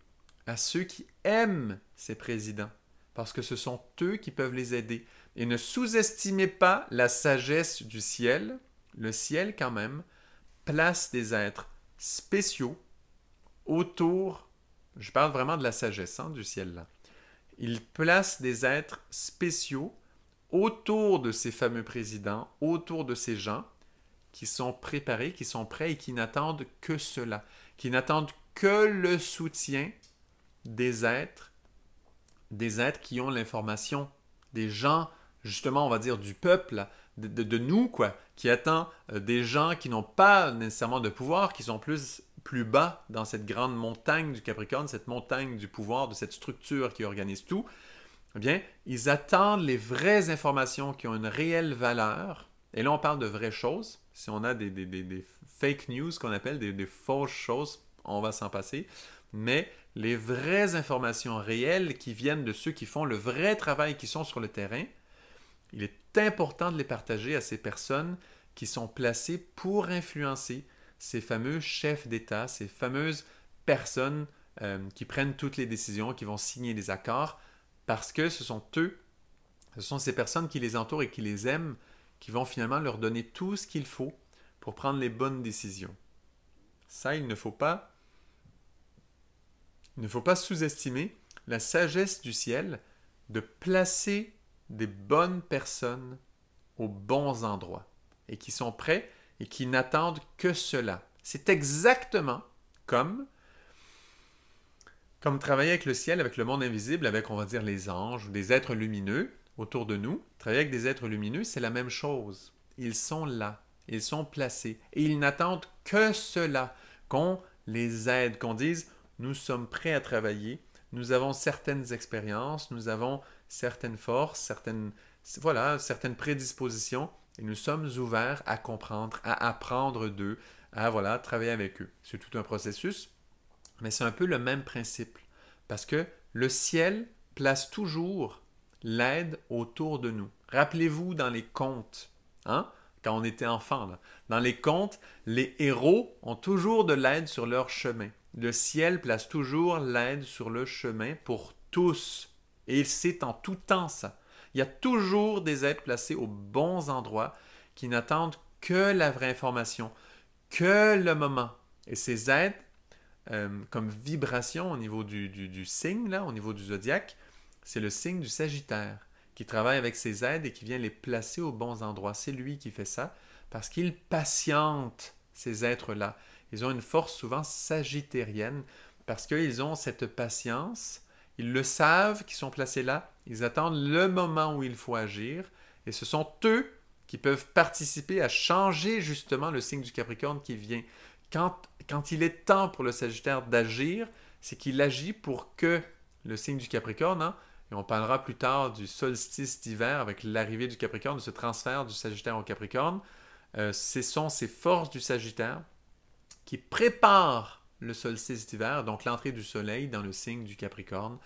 à ceux qui aiment ces présidents parce que ce sont eux qui peuvent les aider. Et ne sous-estimez pas la sagesse du ciel. Le ciel, quand même, place des êtres spéciaux autour, je parle vraiment de la sagesse hein, du ciel là, il place des êtres spéciaux autour de ces fameux présidents, autour de ces gens qui sont préparés, qui sont prêts et qui n'attendent que cela, qui n'attendent que le soutien des êtres des êtres qui ont l'information, des gens, justement, on va dire, du peuple, de, nous, quoi, qui attendent euh, des gens qui n'ont pas nécessairement de pouvoir, qui sont plus, plus bas dans cette grande montagne du Capricorne, cette montagne du pouvoir, de cette structure qui organise tout. Eh bien, ils attendent les vraies informations qui ont une réelle valeur. Et là, on parle de vraies choses. Si on a des, des fake news qu'on appelle des, fausses choses, on va s'en passer mais les vraies informations réelles qui viennent de ceux qui font le vrai travail, qui sont sur le terrain, il est important de les partager à ces personnes qui sont placées pour influencer ces fameux chefs d'État, ces fameuses personnes euh, qui prennent toutes les décisions, qui vont signer les accords, parce que ce sont eux, ce sont ces personnes qui les entourent et qui les aiment, qui vont finalement leur donner tout ce qu'il faut pour prendre les bonnes décisions. Ça, il ne faut pas il ne faut pas sous-estimer la sagesse du ciel de placer des bonnes personnes aux bons endroits et qui sont prêts et qui n'attendent que cela. C'est exactement comme comme travailler avec le ciel, avec le monde invisible, avec on va dire les anges ou des êtres lumineux autour de nous. Travailler avec des êtres lumineux, c'est la même chose. Ils sont là, ils sont placés et ils n'attendent que cela qu'on les aide, qu'on dise nous sommes prêts à travailler, nous avons certaines expériences, nous avons certaines forces, certaines, voilà, certaines prédispositions, et nous sommes ouverts à comprendre, à apprendre d'eux, à voilà, travailler avec eux. C'est tout un processus, mais c'est un peu le même principe, parce que le ciel place toujours l'aide autour de nous. Rappelez-vous dans les contes, hein, quand on était enfant, dans les contes, les héros ont toujours de l'aide sur leur chemin. Le ciel place toujours l'aide sur le chemin pour tous. Et c'est en tout temps ça. Il y a toujours des aides placées aux bons endroits qui n'attendent que la vraie information, que le moment. Et ces aides, euh, comme vibration au niveau du, signe, là, au niveau du zodiaque, c'est le signe du Sagittaire qui travaille avec ces aides et qui vient les placer aux bons endroits. C'est lui qui fait ça parce qu'il patiente ces êtres-là. Ils ont une force souvent sagittarienne parce qu'ils ont cette patience, ils le savent qu'ils sont placés là, ils attendent le moment où il faut agir, et ce sont eux qui peuvent participer à changer justement le signe du Capricorne qui vient. Quand, il est temps pour le Sagittaire d'agir, c'est qu'il agit pour que le signe du Capricorne, hein, et on parlera plus tard du solstice d'hiver avec l'arrivée du Capricorne, de ce transfert du Sagittaire au Capricorne. Euh, ce sont ces forces du Sagittaire qui prépare le solstice d'hiver, donc l'entrée du soleil dans le signe du Capricorne.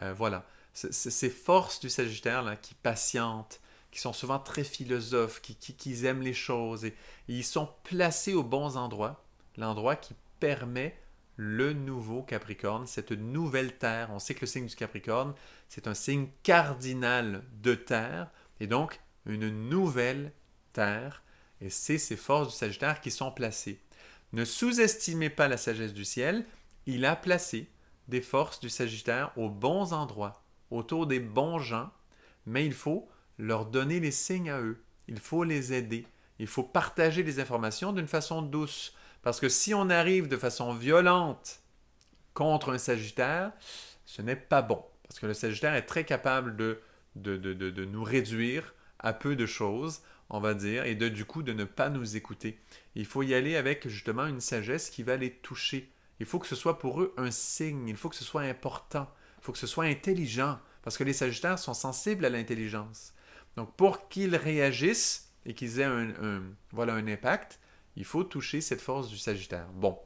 Euh, voilà, ces forces du Sagittaire là, qui patientent, qui sont souvent très philosophes, qui, aiment les choses, et, ils sont placés aux bons endroits, l'endroit qui permet le nouveau Capricorne, cette nouvelle Terre. On sait que le signe du Capricorne, c'est un signe cardinal de Terre, et donc une nouvelle Terre. Et c'est ces forces du Sagittaire qui sont placées. Ne sous-estimez pas la sagesse du ciel, il a placé des forces du Sagittaire aux bons endroits, autour des bons gens, mais il faut leur donner les signes à eux, il faut les aider, il faut partager les informations d'une façon douce, parce que si on arrive de façon violente contre un Sagittaire, ce n'est pas bon, parce que le Sagittaire est très capable de, de, de nous réduire à peu de choses, on va dire, et de, du coup de ne pas nous écouter. Il faut y aller avec justement une sagesse qui va les toucher. Il faut que ce soit pour eux un signe, il faut que ce soit important, il faut que ce soit intelligent, parce que les Sagittaires sont sensibles à l'intelligence. Donc pour qu'ils réagissent et qu'ils aient un, voilà, un impact, il faut toucher cette force du Sagittaire. Bon,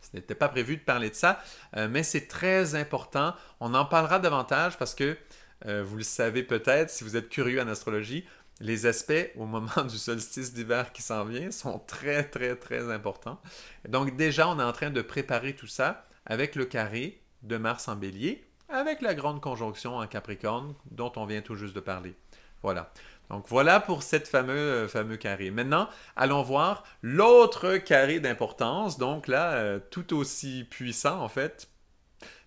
ce n'était pas prévu de parler de ça, euh, mais c'est très important. On en parlera davantage parce que, euh, vous le savez peut-être si vous êtes curieux en astrologie, les aspects au moment du solstice d'hiver qui s'en vient sont très, très, très importants. Donc déjà, on est en train de préparer tout ça avec le carré de Mars en bélier, avec la grande conjonction en Capricorne dont on vient tout juste de parler. Voilà. Donc voilà pour cette fameux, euh, fameux carré. Maintenant, allons voir l'autre carré d'importance, donc là, euh, tout aussi puissant en fait,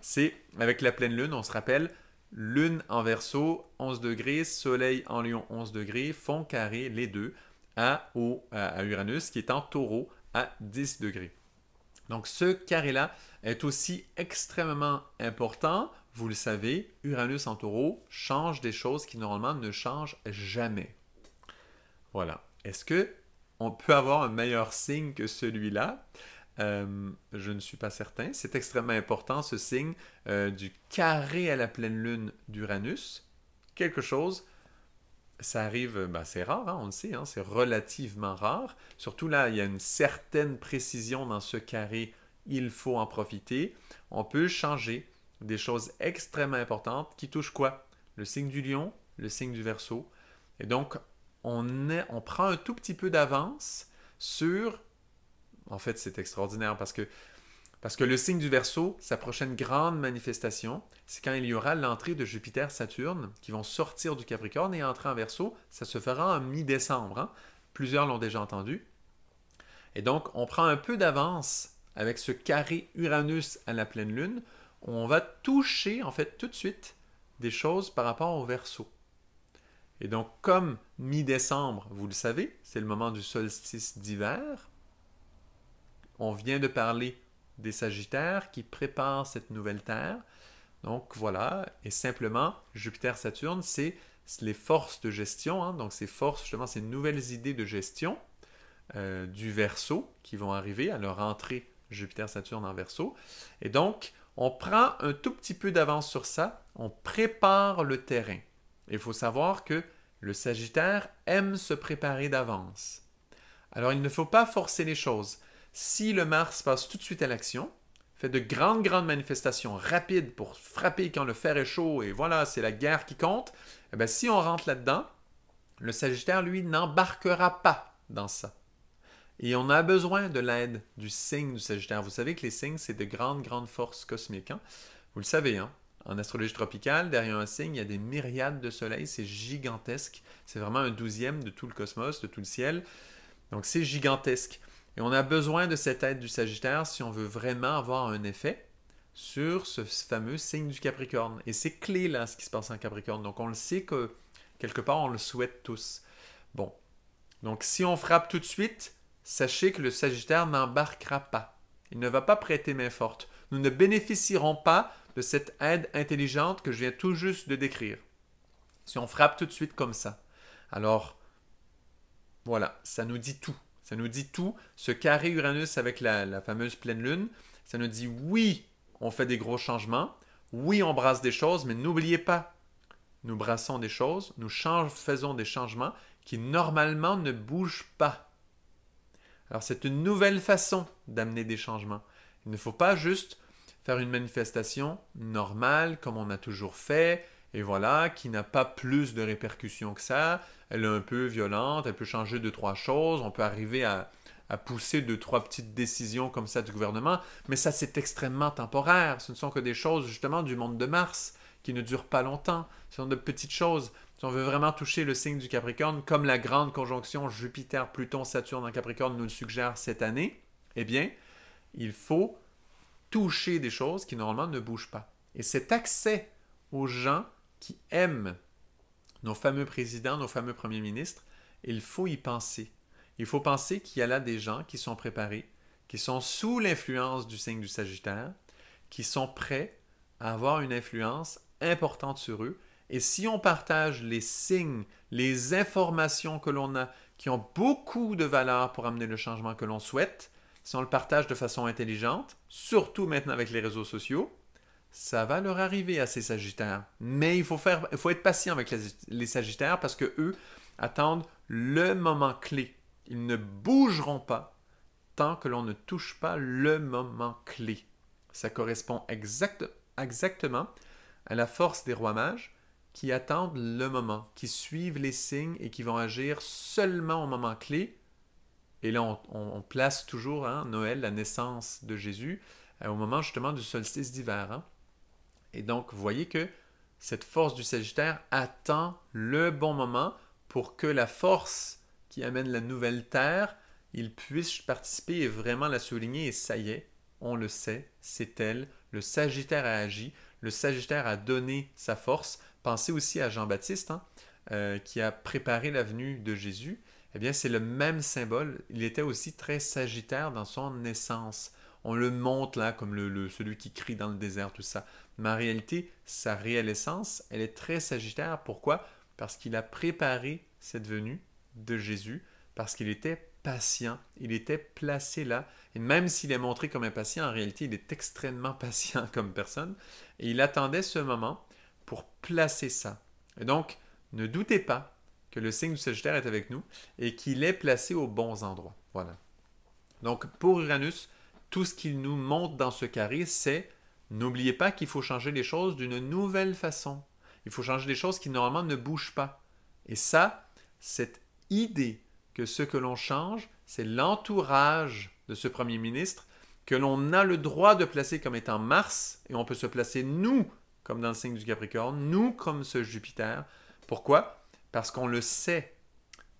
c'est avec la pleine lune, on se rappelle, Lune en verso, 11 degrés, Soleil en lion, 11 degrés, font carré les deux à, Uranus qui est en taureau à 10 degrés. Donc ce carré-là est aussi extrêmement important. Vous le savez, Uranus en taureau change des choses qui normalement ne changent jamais. Voilà. Est-ce que on peut avoir un meilleur signe que celui-là euh, je ne suis pas certain. C'est extrêmement important, ce signe euh, du carré à la pleine lune d'Uranus. Quelque chose, ça arrive, bah, c'est rare, hein, on le sait, hein, c'est relativement rare. Surtout là, il y a une certaine précision dans ce carré, il faut en profiter. On peut changer des choses extrêmement importantes qui touchent quoi Le signe du lion, le signe du verso. Et donc, on, est, on prend un tout petit peu d'avance sur en fait, c'est extraordinaire parce que, parce que le signe du Verseau, sa prochaine grande manifestation, c'est quand il y aura l'entrée de Jupiter-Saturne qui vont sortir du Capricorne et entrer en Verseau. Ça se fera en mi-décembre. Hein. Plusieurs l'ont déjà entendu. Et donc, on prend un peu d'avance avec ce carré Uranus à la pleine lune. on va toucher, en fait, tout de suite des choses par rapport au Verseau. Et donc, comme mi-décembre, vous le savez, c'est le moment du solstice d'hiver, on vient de parler des Sagittaires qui préparent cette nouvelle Terre. Donc voilà, et simplement, Jupiter-Saturne, c'est les forces de gestion, hein. donc ces forces, justement, ces nouvelles idées de gestion euh, du verso qui vont arriver à leur entrée Jupiter-Saturne en verso. Et donc, on prend un tout petit peu d'avance sur ça, on prépare le terrain. Il faut savoir que le Sagittaire aime se préparer d'avance. Alors, il ne faut pas forcer les choses. Si le Mars passe tout de suite à l'action, fait de grandes, grandes manifestations rapides pour frapper quand le fer est chaud et voilà, c'est la guerre qui compte, eh ben, si on rentre là-dedans, le Sagittaire, lui, n'embarquera pas dans ça. Et on a besoin de l'aide du signe du Sagittaire. Vous savez que les signes, c'est de grandes, grandes forces cosmiques. Hein? Vous le savez, hein? en astrologie tropicale, derrière un signe, il y a des myriades de soleils. C'est gigantesque. C'est vraiment un douzième de tout le cosmos, de tout le ciel. Donc c'est gigantesque. Et on a besoin de cette aide du Sagittaire si on veut vraiment avoir un effet sur ce fameux signe du Capricorne. Et c'est clé là ce qui se passe en Capricorne. Donc on le sait que quelque part on le souhaite tous. Bon. Donc si on frappe tout de suite, sachez que le Sagittaire n'embarquera pas. Il ne va pas prêter main forte. Nous ne bénéficierons pas de cette aide intelligente que je viens tout juste de décrire. Si on frappe tout de suite comme ça. Alors voilà, ça nous dit tout. Ça nous dit tout. Ce carré Uranus avec la, fameuse pleine lune, ça nous dit oui, on fait des gros changements. Oui, on brasse des choses, mais n'oubliez pas, nous brassons des choses, nous faisons des changements qui normalement ne bougent pas. Alors c'est une nouvelle façon d'amener des changements. Il ne faut pas juste faire une manifestation normale comme on a toujours fait, et voilà, qui n'a pas plus de répercussions que ça. Elle est un peu violente, elle peut changer deux, trois choses, on peut arriver à, pousser deux, trois petites décisions comme ça du gouvernement, mais ça c'est extrêmement temporaire. Ce ne sont que des choses justement du monde de Mars qui ne durent pas longtemps. Ce sont de petites choses. Si on veut vraiment toucher le signe du Capricorne, comme la grande conjonction Jupiter-Pluton-Saturne en Capricorne nous le suggère cette année, eh bien, il faut toucher des choses qui normalement ne bougent pas. Et cet accès aux gens qui aiment nos fameux présidents, nos fameux premiers ministres, il faut y penser. Il faut penser qu'il y a là des gens qui sont préparés, qui sont sous l'influence du signe du Sagittaire, qui sont prêts à avoir une influence importante sur eux. Et si on partage les signes, les informations que l'on a, qui ont beaucoup de valeur pour amener le changement que l'on souhaite, si on le partage de façon intelligente, surtout maintenant avec les réseaux sociaux, ça va leur arriver à ces Sagittaires. Mais il faut, faire, il faut être patient avec les, Sagittaires parce que eux attendent le moment clé. Ils ne bougeront pas tant que l'on ne touche pas le moment clé. Ça correspond exact, exactement à la force des rois mages qui attendent le moment, qui suivent les signes et qui vont agir seulement au moment clé. Et là, on, place toujours hein, Noël, la naissance de Jésus, euh, au moment justement du solstice d'hiver. Hein. Et donc, vous voyez que cette force du Sagittaire attend le bon moment pour que la force qui amène la nouvelle Terre, il puisse participer et vraiment la souligner. Et ça y est, on le sait, c'est elle. Le Sagittaire a agi, le Sagittaire a donné sa force. Pensez aussi à Jean-Baptiste, hein, euh, qui a préparé la venue de Jésus. Eh bien, c'est le même symbole. Il était aussi très Sagittaire dans son naissance on le monte là comme le, celui qui crie dans le désert, tout ça. Mais en réalité, sa réelle essence, elle est très sagittaire. Pourquoi Parce qu'il a préparé cette venue de Jésus, parce qu'il était patient, il était placé là. Et même s'il est montré comme impatient, en réalité, il est extrêmement patient comme personne. Et il attendait ce moment pour placer ça. Et donc, ne doutez pas que le signe du Sagittaire est avec nous et qu'il est placé aux bons endroits. Voilà. Donc, pour Uranus, tout ce qu'il nous montre dans ce carré, c'est n'oubliez pas qu'il faut changer les choses d'une nouvelle façon. Il faut changer les choses qui normalement ne bougent pas. Et ça, cette idée que ce que l'on change, c'est l'entourage de ce Premier ministre que l'on a le droit de placer comme étant Mars, et on peut se placer nous comme dans le signe du Capricorne, nous comme ce Jupiter. Pourquoi Parce qu'on le sait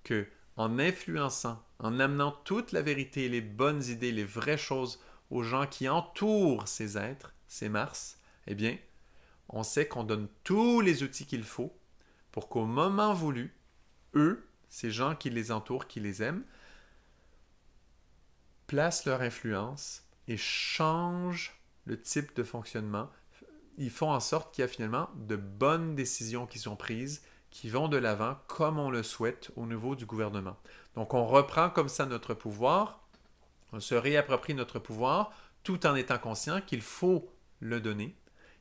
que en influençant, en amenant toute la vérité, les bonnes idées, les vraies choses aux gens qui entourent ces êtres, ces Mars, eh bien, on sait qu'on donne tous les outils qu'il faut pour qu'au moment voulu, eux, ces gens qui les entourent, qui les aiment, placent leur influence et changent le type de fonctionnement. Ils font en sorte qu'il y a finalement de bonnes décisions qui sont prises qui vont de l'avant comme on le souhaite au niveau du gouvernement. Donc on reprend comme ça notre pouvoir, on se réapproprie notre pouvoir tout en étant conscient qu'il faut le donner,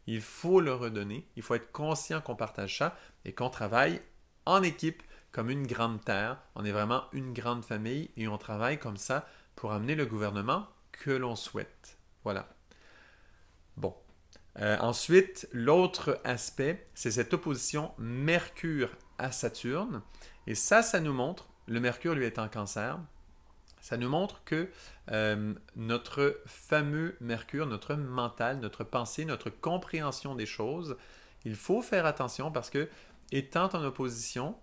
il faut le redonner, il faut être conscient qu'on partage ça et qu'on travaille en équipe comme une grande terre. On est vraiment une grande famille et on travaille comme ça pour amener le gouvernement que l'on souhaite. Voilà. Bon, euh, ensuite, l'autre aspect, c'est cette opposition Mercure à Saturne. Et ça, ça nous montre, le Mercure lui est en cancer, ça nous montre que euh, notre fameux Mercure, notre mental, notre pensée, notre compréhension des choses, il faut faire attention parce que, étant en opposition,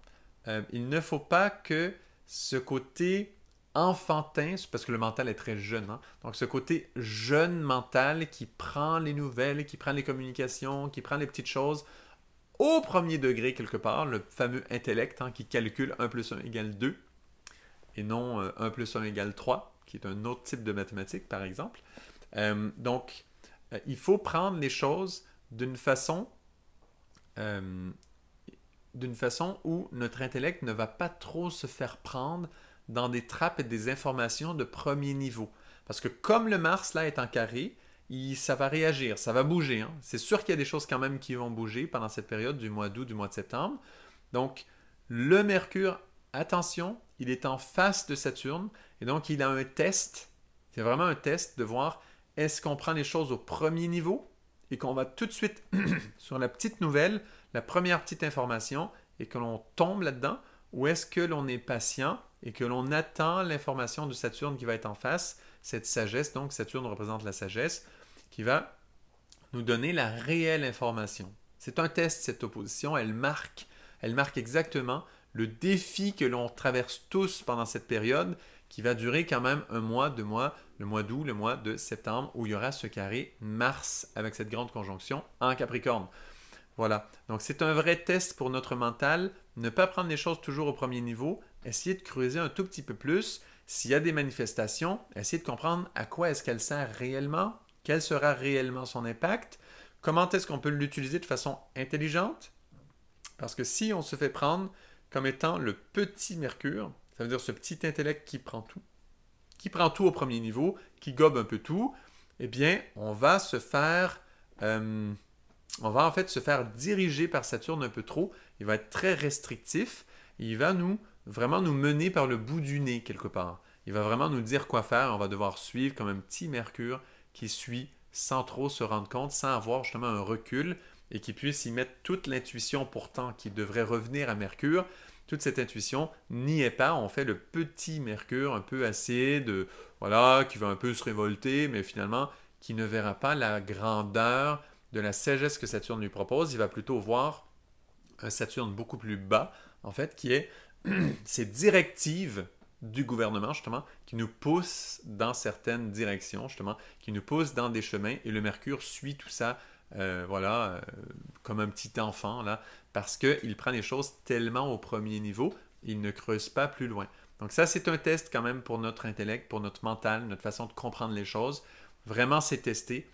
euh, il ne faut pas que ce côté enfantin, parce que le mental est très jeune. Hein. Donc ce côté jeune mental qui prend les nouvelles, qui prend les communications, qui prend les petites choses au premier degré quelque part, le fameux intellect hein, qui calcule 1 plus 1 égale 2 et non 1 euh, plus 1 égale 3, qui est un autre type de mathématiques par exemple. Euh, donc euh, il faut prendre les choses d'une façon d'une façon où notre intellect ne va pas trop se faire prendre dans des trappes et des informations de premier niveau. Parce que comme le Mars, là, est en carré, ça va réagir, ça va bouger. Hein. C'est sûr qu'il y a des choses quand même qui vont bouger pendant cette période du mois d'août, du mois de septembre. Donc, le Mercure, attention, il est en face de Saturne et donc il a un test. C'est vraiment un test de voir est-ce qu'on prend les choses au premier niveau et qu'on va tout de suite sur la petite nouvelle, la première petite information et que l'on tombe là-dedans ou est-ce que l'on est patient et que l'on attend l'information de Saturne qui va être en face, cette sagesse, donc Saturne représente la sagesse, qui va nous donner la réelle information. C'est un test, cette opposition, elle marque, elle marque exactement le défi que l'on traverse tous pendant cette période qui va durer quand même un mois, deux mois, le mois d'août, le mois de septembre, où il y aura ce carré Mars avec cette grande conjonction en Capricorne. Voilà, donc c'est un vrai test pour notre mental, ne pas prendre les choses toujours au premier niveau, Essayer de creuser un tout petit peu plus. S'il y a des manifestations, Essayer de comprendre à quoi est-ce qu'elle sert réellement, quel sera réellement son impact, comment est-ce qu'on peut l'utiliser de façon intelligente. Parce que si on se fait prendre comme étant le petit Mercure, ça veut dire ce petit intellect qui prend tout, qui prend tout au premier niveau, qui gobe un peu tout, eh bien, on va se faire... Euh, on va en fait se faire diriger par Saturne un peu trop. Il va être très restrictif. Il va nous vraiment nous mener par le bout du nez quelque part. Il va vraiment nous dire quoi faire. On va devoir suivre comme un petit mercure qui suit sans trop se rendre compte, sans avoir justement un recul et qui puisse y mettre toute l'intuition pourtant qui devrait revenir à Mercure. Toute cette intuition n'y est pas. On fait le petit Mercure un peu de... voilà, qui va un peu se révolter, mais finalement qui ne verra pas la grandeur de la sagesse que Saturne lui propose. Il va plutôt voir un Saturne beaucoup plus bas, en fait, qui est ces directives du gouvernement, justement, qui nous poussent dans certaines directions, justement, qui nous poussent dans des chemins, et le mercure suit tout ça, euh, voilà, euh, comme un petit enfant, là, parce qu'il prend les choses tellement au premier niveau, il ne creuse pas plus loin. Donc ça, c'est un test quand même pour notre intellect, pour notre mental, notre façon de comprendre les choses. Vraiment, c'est tester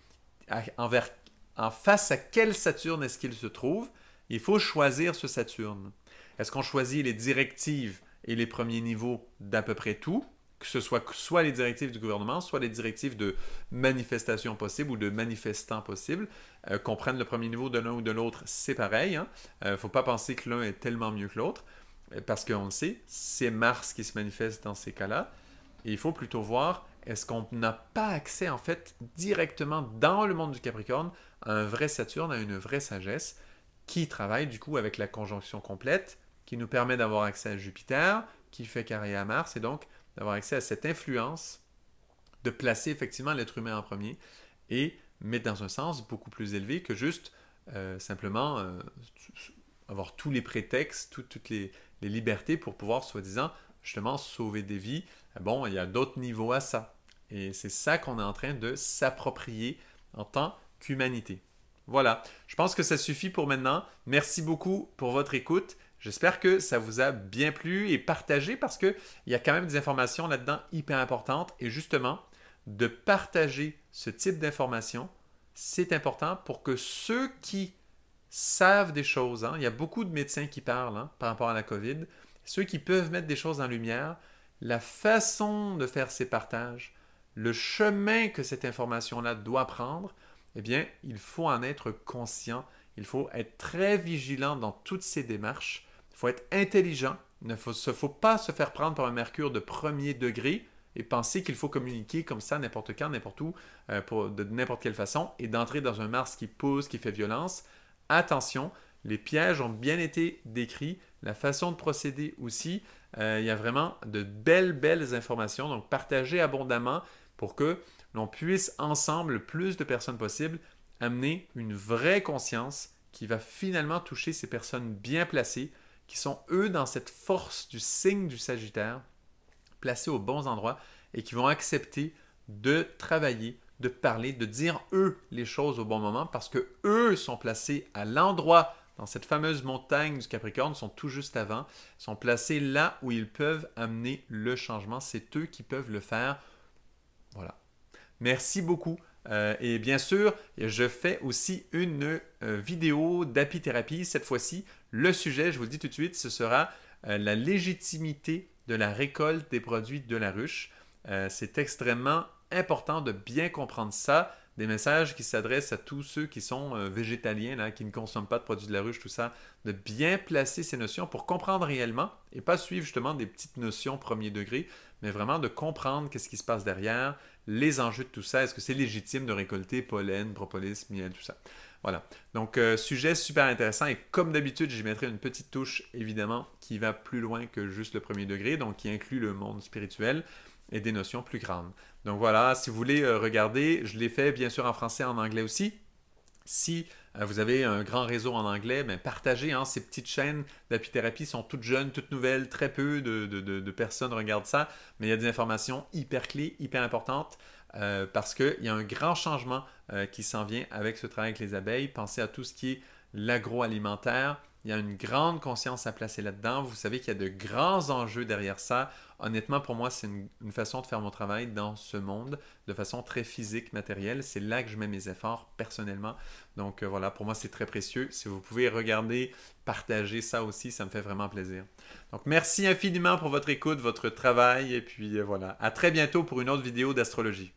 en face à quel Saturne est-ce qu'il se trouve Il faut choisir ce Saturne. Est-ce qu'on choisit les directives et les premiers niveaux d'à peu près tout, que ce soit soit les directives du gouvernement, soit les directives de manifestation possible ou de manifestants possibles, euh, qu'on prenne le premier niveau de l'un ou de l'autre, c'est pareil. Il hein. ne euh, faut pas penser que l'un est tellement mieux que l'autre, euh, parce qu'on le sait, c'est Mars qui se manifeste dans ces cas-là. Et il faut plutôt voir, est-ce qu'on n'a pas accès en fait directement dans le monde du Capricorne à un vrai Saturne, à une vraie sagesse, qui travaille du coup avec la conjonction complète, qui nous permet d'avoir accès à Jupiter, qui fait carré à Mars, et donc d'avoir accès à cette influence de placer effectivement l'être humain en premier, et mettre dans un sens beaucoup plus élevé que juste euh, simplement euh, avoir tous les prétextes, toutes les, les, libertés pour pouvoir, soi-disant, justement sauver des vies. Bon, il y a d'autres niveaux à ça. Et c'est ça qu'on est en train de s'approprier en tant qu'humanité. Voilà, je pense que ça suffit pour maintenant. Merci beaucoup pour votre écoute. J'espère que ça vous a bien plu et partagé parce qu'il y a quand même des informations là-dedans hyper importantes. Et justement, de partager ce type d'informations, c'est important pour que ceux qui savent des choses, hein, il y a beaucoup de médecins qui parlent hein, par rapport à la COVID, ceux qui peuvent mettre des choses en lumière, la façon de faire ces partages, le chemin que cette information-là doit prendre, eh bien, il faut en être conscient, il faut être très vigilant dans toutes ces démarches faut être intelligent. Il ne faut, pas se faire prendre par un mercure de premier degré et penser qu'il faut communiquer comme ça n'importe quand, n'importe où, euh, de n'importe quelle façon, et d'entrer dans un Mars qui pousse, qui fait violence. Attention, les pièges ont bien été décrits, la façon de procéder aussi. Euh, il y a vraiment de belles, belles informations, donc partagez abondamment pour que l'on puisse ensemble, le plus de personnes possible, amener une vraie conscience qui va finalement toucher ces personnes bien placées qui sont eux dans cette force du signe du Sagittaire, placés au bon endroits et qui vont accepter de travailler, de parler, de dire eux les choses au bon moment parce que eux sont placés à l'endroit dans cette fameuse montagne du Capricorne, sont tout juste avant, sont placés là où ils peuvent amener le changement. C'est eux qui peuvent le faire. Voilà. Merci beaucoup euh, et bien sûr, je fais aussi une euh, vidéo d'apithérapie cette fois-ci. Le sujet, je vous le dis tout de suite, ce sera euh, la légitimité de la récolte des produits de la ruche. C'est extrêmement important de bien comprendre ça. Des messages qui s'adressent à tous ceux qui sont végétaliens, qui ne consomment pas de produits de la ruche, tout ça, de bien placer ces notions pour comprendre réellement et pas suivre justement des petites notions premier degré, mais vraiment de comprendre qu'est-ce qui se passe derrière, les enjeux de tout ça. Est-ce que c'est légitime de récolter pollen, propolis, miel, tout ça? Voilà. Donc, euh, sujet super intéressant. Et comme d'habitude, j'y mettrai une petite touche, évidemment, qui va plus loin que juste le premier degré, donc qui inclut le monde spirituel et des notions plus grandes. Donc voilà, si vous voulez euh, regarder, je l'ai fait bien sûr en français, en anglais aussi. Si euh, vous avez un grand réseau en anglais, mais partagez hein, ces petites chaînes d'apithérapie sont toutes jeunes, toutes nouvelles, très peu de, personnes regardent ça, mais il y a des informations hyper clés, hyper importantes. Euh, parce qu'il y a un grand changement euh, qui s'en vient avec ce travail avec les abeilles. Pensez à tout ce qui est l'agroalimentaire, il y a une grande conscience à placer là-dedans. Vous savez qu'il y a de grands enjeux derrière ça. Honnêtement, pour moi, c'est une, façon de faire mon travail dans ce monde de façon très physique, matérielle. C'est là que je mets mes efforts personnellement. Donc euh, voilà, pour moi, c'est très précieux. Si vous pouvez regarder, partager ça aussi, ça me fait vraiment plaisir. Donc merci infiniment pour votre écoute, votre travail. Et puis euh, voilà, à très bientôt pour une autre vidéo d'astrologie.